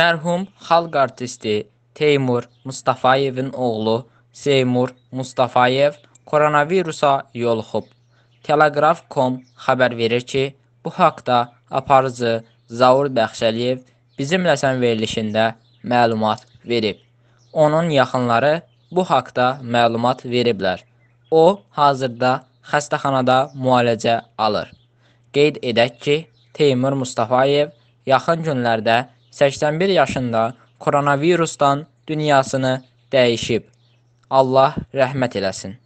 Mərhum xalq artisti Teymur Mustafayevin oğlu Seymur Mustafayev koronavirusa yoluxub. Telegraf.com xəbər verir ki, bu haqda aparıcı Zaur Bəxşəliyev bizimlə sən verilişində məlumat verib. Onun yaxınları bu haqda məlumat veriblər. O, hazırda xəstəxanada müalicə alır. Qeyd edək ki, Teymur Mustafayev yaxın günlərdə 81 yaşında koronavirusdan dünyasını dəyişib. Allah rəhmət eləsin.